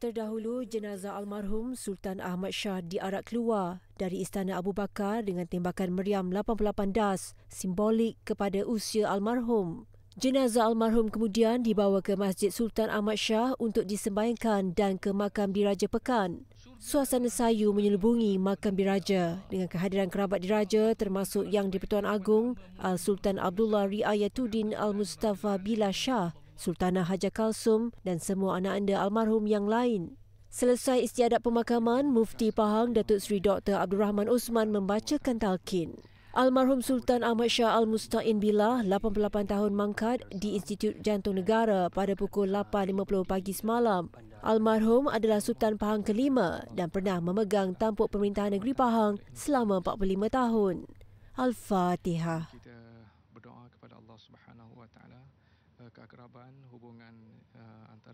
Terdahulu, jenazah almarhum Sultan Ahmad Shah diarak keluar dari Istana Abu Bakar dengan tembakan meriam 88 das simbolik kepada usia almarhum. Jenazah almarhum kemudian dibawa ke Masjid Sultan Ahmad Shah untuk disembayangkan dan ke makam diraja pekan. Suasana sayu menyelubungi makam diraja dengan kehadiran kerabat diraja termasuk Yang di-Pertuan Agong Al-Sultan Abdullah Riayatuddin Al-Mustafa Bila Shah Sultanah Haja Kalsum dan semua anak anda almarhum yang lain. Selesai istiadat pemakaman, Mufti Pahang Datuk Seri Dr. Abdul Rahman Usman membacakan talqin. Almarhum Sultan Ahmad Shah Al-Musta'in Billah, 88 tahun mangkat di Institut Jantung Negara pada pukul 8.50 pagi semalam. Almarhum adalah Sultan Pahang kelima dan pernah memegang tampuk pemerintahan negeri Pahang selama 45 tahun. Al-Fatihah. Eh, keakraban hubungan uh, antara